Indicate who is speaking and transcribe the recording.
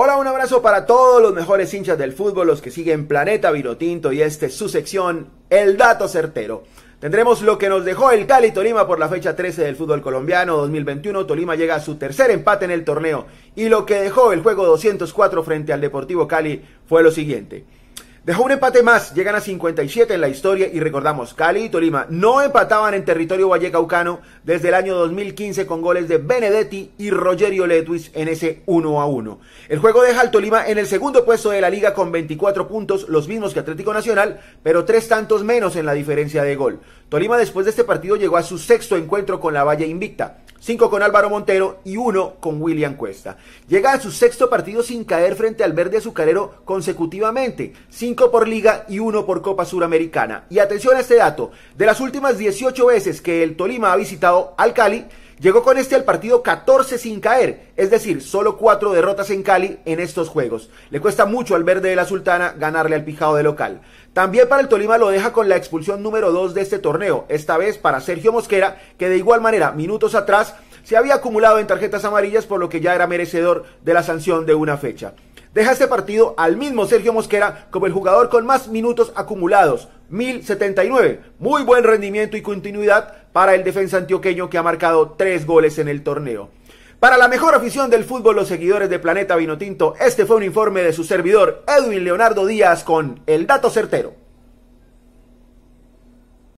Speaker 1: Hola, un abrazo para todos los mejores hinchas del fútbol, los que siguen Planeta Virotinto y este su sección, El Dato Certero. Tendremos lo que nos dejó el Cali Tolima por la fecha 13 del fútbol colombiano 2021. Tolima llega a su tercer empate en el torneo y lo que dejó el juego 204 frente al Deportivo Cali fue lo siguiente. Dejó un empate más, llegan a 57 en la historia y recordamos, Cali y Tolima no empataban en territorio vallecaucano desde el año 2015 con goles de Benedetti y Rogerio Letuis en ese 1 a 1. El juego deja al Tolima en el segundo puesto de la liga con 24 puntos, los mismos que Atlético Nacional, pero tres tantos menos en la diferencia de gol. Tolima después de este partido llegó a su sexto encuentro con la Valle Invicta. Cinco con Álvaro Montero y uno con William Cuesta. Llega a su sexto partido sin caer frente al verde azucarero consecutivamente, Cinco por liga y uno por Copa Suramericana. Y atención a este dato, de las últimas 18 veces que el Tolima ha visitado al Cali, Llegó con este al partido 14 sin caer, es decir, solo 4 derrotas en Cali en estos juegos. Le cuesta mucho al verde de la Sultana ganarle al pijado de local. También para el Tolima lo deja con la expulsión número 2 de este torneo, esta vez para Sergio Mosquera, que de igual manera, minutos atrás, se había acumulado en tarjetas amarillas por lo que ya era merecedor de la sanción de una fecha deja este partido al mismo Sergio Mosquera como el jugador con más minutos acumulados, 1079. Muy buen rendimiento y continuidad para el defensa antioqueño que ha marcado tres goles en el torneo. Para la mejor afición del fútbol, los seguidores de Planeta Vinotinto, este fue un informe de su servidor Edwin Leonardo Díaz con El Dato Certero.